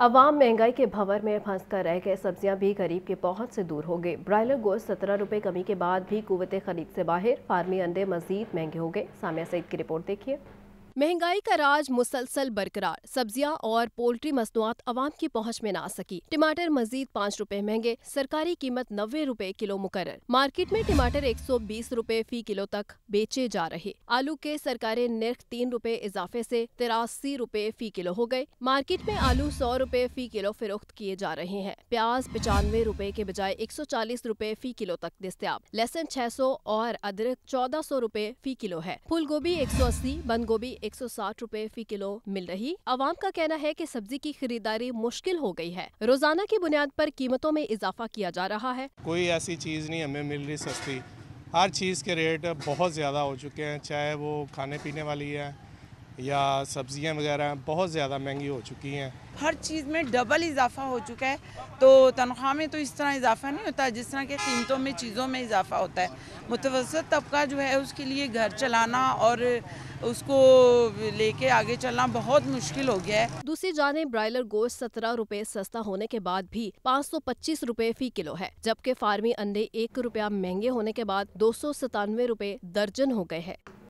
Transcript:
अवाम महंगाई के भंवर में फंस कर रह गए सब्जियां भी गरीब के पहुंच से दूर हो गई ब्रायलर गोश्त सत्रह रुपए कमी के बाद भी कुवत खरीद से बाहर फार्मी अंडे मजीद महंगे हो गए सामिया सईद की रिपोर्ट देखिए महंगाई का राज मुसलसल बरकरार सब्जियां और पोल्ट्री मसनूआत आवाम की पहुंच में ना सकी टमाटर मजीद पाँच रूपए महंगे सरकारी कीमत नब्बे रूपए किलो मुकर मार्केट में टमाटर एक सौ बीस रूपए फी किलो तक बेचे जा रहे आलू के सरकारी निर्ख तीन रूपए इजाफे से तिरासी रूपए फी किलो हो गए मार्केट में आलू सौ रूपए फी किलो फरोख्त किए जा रहे हैं प्याज पचानवे रूपए के बजाय एक सौ चालीस रूपए फी किलो तक दस्तियाब लहसुन छह सौ और अदरक चौदह सौ रूपए फी किलो है फूल गोभी एक सौ अस्सी बंद गोभी एक सौ साठ रूपए फी किलो मिल रही आवाम का कहना है की सब्जी की खरीदारी मुश्किल हो गयी है रोजाना की बुनियाद आरोप कीमतों में इजाफा किया जा रहा है कोई ऐसी चीज नहीं हमें मिल रही सस्ती हर चीज़ के रेट बहुत ज़्यादा हो चुके हैं चाहे वो खाने पीने वाली है या सब्जियां वगैरह बहुत ज़्यादा महंगी हो चुकी हैं हर चीज़ में डबल इजाफा हो चुका है तो तनख्वाह में तो इस तरह इजाफा नहीं होता जिस तरह के कीमतों में चीज़ों में इजाफा होता है मुतवसत तबका जो है उसके लिए घर चलाना और उसको लेके आगे चलना बहुत मुश्किल हो गया है दूसरी जाने ब्रायलर गोश्त सत्रह रूपए सस्ता होने के बाद भी पाँच सौ पच्चीस रूपए फी किलो है जबकि फार्मी अंडे एक रुपया महंगे होने के बाद दो सौ सतानवे रूपए दर्जन हो गए हैं